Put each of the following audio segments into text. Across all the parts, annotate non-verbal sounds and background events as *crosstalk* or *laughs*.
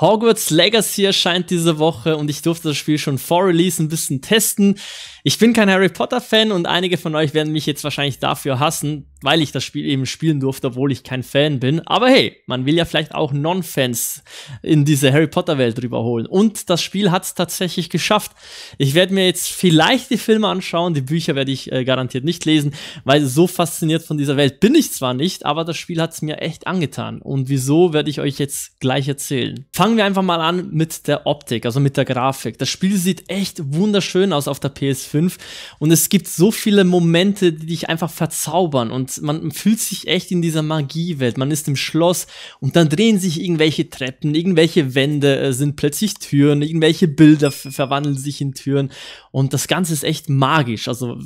Hogwarts Legacy erscheint diese Woche und ich durfte das Spiel schon vor Release ein bisschen testen. Ich bin kein Harry Potter Fan und einige von euch werden mich jetzt wahrscheinlich dafür hassen, weil ich das Spiel eben spielen durfte, obwohl ich kein Fan bin. Aber hey, man will ja vielleicht auch Non-Fans in diese Harry Potter Welt rüberholen. Und das Spiel hat es tatsächlich geschafft. Ich werde mir jetzt vielleicht die Filme anschauen, die Bücher werde ich äh, garantiert nicht lesen, weil so fasziniert von dieser Welt bin ich zwar nicht, aber das Spiel hat es mir echt angetan. Und wieso werde ich euch jetzt gleich erzählen fangen wir einfach mal an mit der Optik, also mit der Grafik. Das Spiel sieht echt wunderschön aus auf der PS5 und es gibt so viele Momente, die dich einfach verzaubern und man fühlt sich echt in dieser Magiewelt. Man ist im Schloss und dann drehen sich irgendwelche Treppen, irgendwelche Wände äh, sind plötzlich Türen, irgendwelche Bilder verwandeln sich in Türen und das Ganze ist echt magisch. Also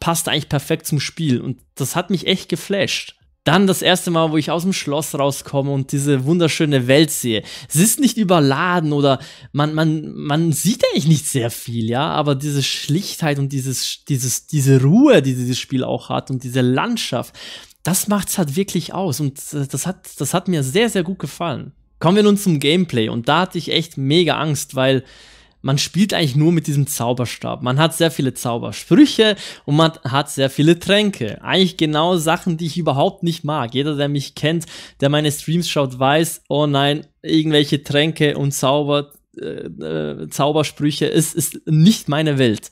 passt eigentlich perfekt zum Spiel und das hat mich echt geflasht. Dann das erste Mal, wo ich aus dem Schloss rauskomme und diese wunderschöne Welt sehe. Es ist nicht überladen oder man, man, man sieht eigentlich nicht sehr viel, ja, aber diese Schlichtheit und dieses, dieses, diese Ruhe, die dieses Spiel auch hat und diese Landschaft, das macht es halt wirklich aus und äh, das hat, das hat mir sehr, sehr gut gefallen. Kommen wir nun zum Gameplay und da hatte ich echt mega Angst, weil man spielt eigentlich nur mit diesem Zauberstab. Man hat sehr viele Zaubersprüche und man hat sehr viele Tränke. Eigentlich genau Sachen, die ich überhaupt nicht mag. Jeder, der mich kennt, der meine Streams schaut, weiß, oh nein, irgendwelche Tränke und Zauber, äh, äh, Zaubersprüche, es ist nicht meine Welt.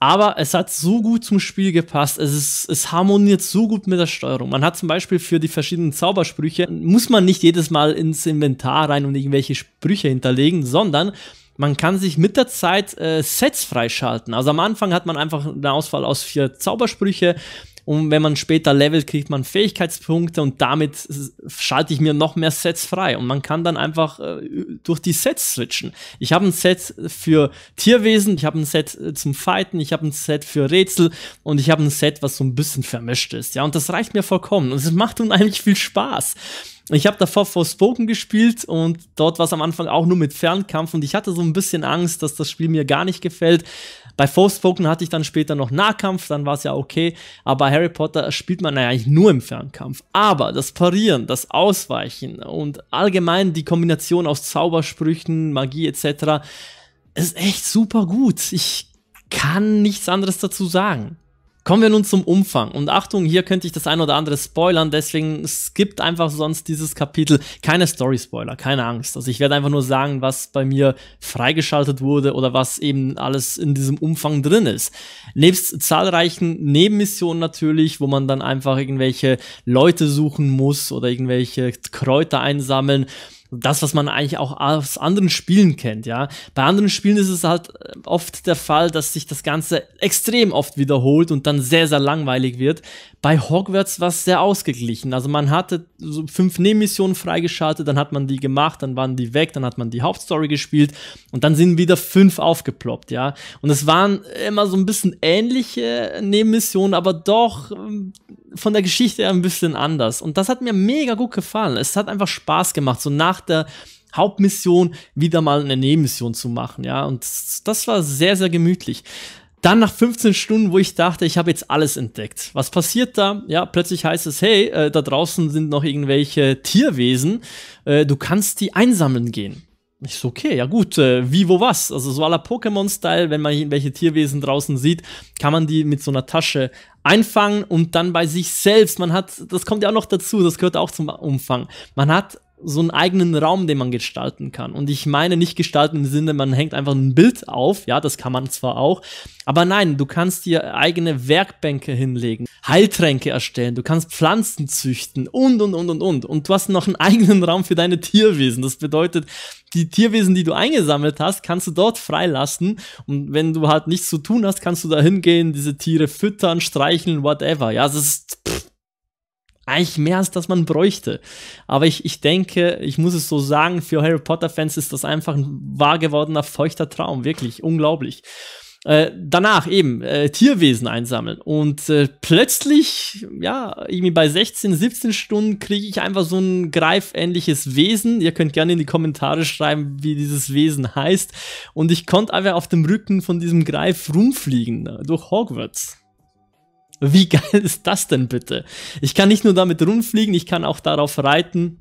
Aber es hat so gut zum Spiel gepasst. Es, ist, es harmoniert so gut mit der Steuerung. Man hat zum Beispiel für die verschiedenen Zaubersprüche, muss man nicht jedes Mal ins Inventar rein und irgendwelche Sprüche hinterlegen, sondern man kann sich mit der Zeit äh, Sets freischalten. Also am Anfang hat man einfach eine Auswahl aus vier Zaubersprüche. Und wenn man später levelt, kriegt man Fähigkeitspunkte und damit schalte ich mir noch mehr Sets frei. Und man kann dann einfach äh, durch die Sets switchen. Ich habe ein Set für Tierwesen, ich habe ein Set äh, zum Fighten, ich habe ein Set für Rätsel und ich habe ein Set, was so ein bisschen vermischt ist. Ja, und das reicht mir vollkommen. Und es macht unheimlich viel Spaß. Ich habe davor Forspoken gespielt und dort war es am Anfang auch nur mit Fernkampf und ich hatte so ein bisschen Angst, dass das Spiel mir gar nicht gefällt. Bei Forspoken hatte ich dann später noch Nahkampf, dann war es ja okay, aber Harry Potter spielt man ja eigentlich nur im Fernkampf. Aber das Parieren, das Ausweichen und allgemein die Kombination aus Zaubersprüchen, Magie etc. ist echt super gut. Ich kann nichts anderes dazu sagen. Kommen wir nun zum Umfang. Und Achtung, hier könnte ich das ein oder andere spoilern, deswegen skippt einfach sonst dieses Kapitel. Keine Story-Spoiler, keine Angst. Also ich werde einfach nur sagen, was bei mir freigeschaltet wurde oder was eben alles in diesem Umfang drin ist. Nebst zahlreichen Nebenmissionen natürlich, wo man dann einfach irgendwelche Leute suchen muss oder irgendwelche Kräuter einsammeln das, was man eigentlich auch aus anderen Spielen kennt, ja. Bei anderen Spielen ist es halt äh, oft der Fall, dass sich das Ganze extrem oft wiederholt und dann sehr, sehr langweilig wird. Bei Hogwarts war es sehr ausgeglichen. Also man hatte so fünf Nebenmissionen freigeschaltet, dann hat man die gemacht, dann waren die weg, dann hat man die Hauptstory gespielt und dann sind wieder fünf aufgeploppt, ja. Und es waren immer so ein bisschen ähnliche Nebenmissionen, aber doch ähm, von der Geschichte her ein bisschen anders. Und das hat mir mega gut gefallen. Es hat einfach Spaß gemacht, so nach der Hauptmission wieder mal eine Nebenmission zu machen, ja. Und das war sehr, sehr gemütlich. Dann nach 15 Stunden, wo ich dachte, ich habe jetzt alles entdeckt. Was passiert da? Ja, plötzlich heißt es, hey, äh, da draußen sind noch irgendwelche Tierwesen. Äh, du kannst die einsammeln gehen. Ich so, okay, ja gut, äh, wie, wo, was? Also so aller Pokémon-Style, wenn man irgendwelche Tierwesen draußen sieht, kann man die mit so einer Tasche einfangen und dann bei sich selbst, man hat, das kommt ja auch noch dazu, das gehört auch zum Umfang, man hat so einen eigenen Raum, den man gestalten kann. Und ich meine nicht gestalten im Sinne, man hängt einfach ein Bild auf, ja, das kann man zwar auch, aber nein, du kannst dir eigene Werkbänke hinlegen, Heiltränke erstellen, du kannst Pflanzen züchten und, und, und, und, und. Und du hast noch einen eigenen Raum für deine Tierwesen. Das bedeutet, die Tierwesen, die du eingesammelt hast, kannst du dort freilassen. Und wenn du halt nichts zu tun hast, kannst du da hingehen, diese Tiere füttern, streicheln, whatever. Ja, das ist pff, eigentlich mehr als das man bräuchte. Aber ich, ich denke, ich muss es so sagen, für Harry Potter-Fans ist das einfach ein wahr gewordener feuchter Traum. Wirklich, unglaublich. Äh, danach eben äh, Tierwesen einsammeln und äh, plötzlich, ja, irgendwie bei 16, 17 Stunden kriege ich einfach so ein greifähnliches Wesen. Ihr könnt gerne in die Kommentare schreiben, wie dieses Wesen heißt. Und ich konnte einfach auf dem Rücken von diesem Greif rumfliegen ne, durch Hogwarts. Wie geil ist das denn bitte? Ich kann nicht nur damit rumfliegen, ich kann auch darauf reiten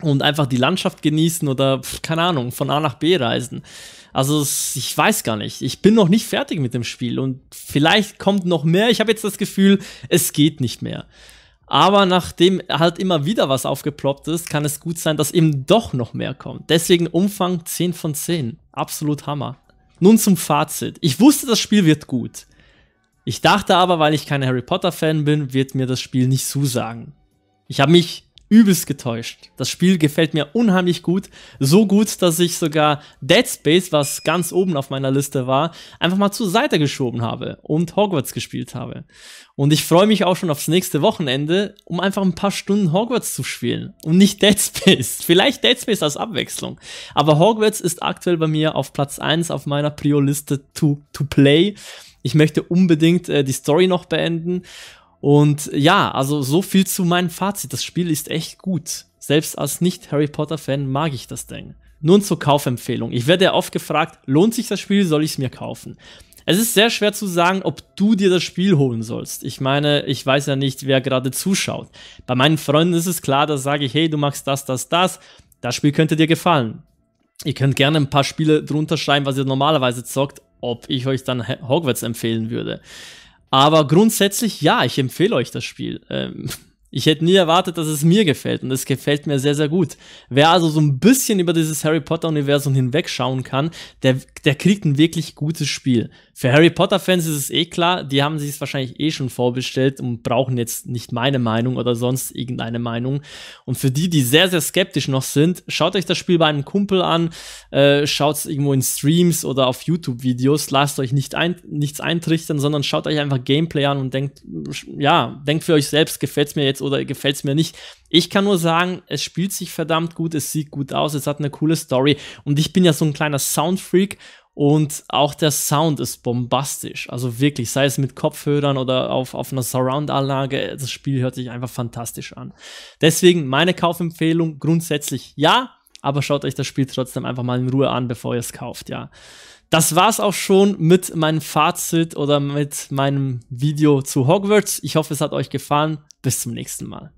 und einfach die Landschaft genießen oder, keine Ahnung, von A nach B reisen. Also ich weiß gar nicht. Ich bin noch nicht fertig mit dem Spiel und vielleicht kommt noch mehr. Ich habe jetzt das Gefühl, es geht nicht mehr. Aber nachdem halt immer wieder was aufgeploppt ist, kann es gut sein, dass eben doch noch mehr kommt. Deswegen Umfang 10 von 10. Absolut Hammer. Nun zum Fazit. Ich wusste, das Spiel wird gut. Ich dachte aber, weil ich kein Harry Potter-Fan bin, wird mir das Spiel nicht zusagen. Ich habe mich übelst getäuscht. Das Spiel gefällt mir unheimlich gut. So gut, dass ich sogar Dead Space, was ganz oben auf meiner Liste war, einfach mal zur Seite geschoben habe und Hogwarts gespielt habe. Und ich freue mich auch schon aufs nächste Wochenende, um einfach ein paar Stunden Hogwarts zu spielen und nicht Dead Space. *laughs* Vielleicht Dead Space als Abwechslung. Aber Hogwarts ist aktuell bei mir auf Platz 1 auf meiner Prio-Liste to, to play. Ich möchte unbedingt äh, die Story noch beenden. Und ja, also so viel zu meinem Fazit. Das Spiel ist echt gut. Selbst als Nicht-Harry Potter-Fan mag ich das Ding. Nun zur Kaufempfehlung. Ich werde ja oft gefragt, lohnt sich das Spiel, soll ich es mir kaufen? Es ist sehr schwer zu sagen, ob du dir das Spiel holen sollst. Ich meine, ich weiß ja nicht, wer gerade zuschaut. Bei meinen Freunden ist es klar, da sage ich, hey, du magst das, das, das. Das Spiel könnte dir gefallen. Ihr könnt gerne ein paar Spiele drunter schreiben, was ihr normalerweise zockt ob ich euch dann Hogwarts empfehlen würde. Aber grundsätzlich, ja, ich empfehle euch das Spiel. Ähm, ich hätte nie erwartet, dass es mir gefällt und es gefällt mir sehr, sehr gut. Wer also so ein bisschen über dieses Harry Potter-Universum hinwegschauen kann, der, der kriegt ein wirklich gutes Spiel. Für Harry Potter-Fans ist es eh klar, die haben sich es wahrscheinlich eh schon vorbestellt und brauchen jetzt nicht meine Meinung oder sonst irgendeine Meinung. Und für die, die sehr, sehr skeptisch noch sind, schaut euch das Spiel bei einem Kumpel an, äh, schaut es irgendwo in Streams oder auf YouTube-Videos, lasst euch nicht ein, nichts eintrichtern, sondern schaut euch einfach Gameplay an und denkt, ja, denkt für euch selbst, gefällt es mir jetzt oder gefällt es mir nicht. Ich kann nur sagen, es spielt sich verdammt gut, es sieht gut aus, es hat eine coole Story und ich bin ja so ein kleiner Soundfreak und auch der Sound ist bombastisch. Also wirklich, sei es mit Kopfhörern oder auf, auf einer Surround-Anlage, das Spiel hört sich einfach fantastisch an. Deswegen meine Kaufempfehlung grundsätzlich ja, aber schaut euch das Spiel trotzdem einfach mal in Ruhe an, bevor ihr es kauft, ja das war's auch schon mit meinem Fazit oder mit meinem Video zu Hogwarts. Ich hoffe, es hat euch gefallen. Bis zum nächsten Mal.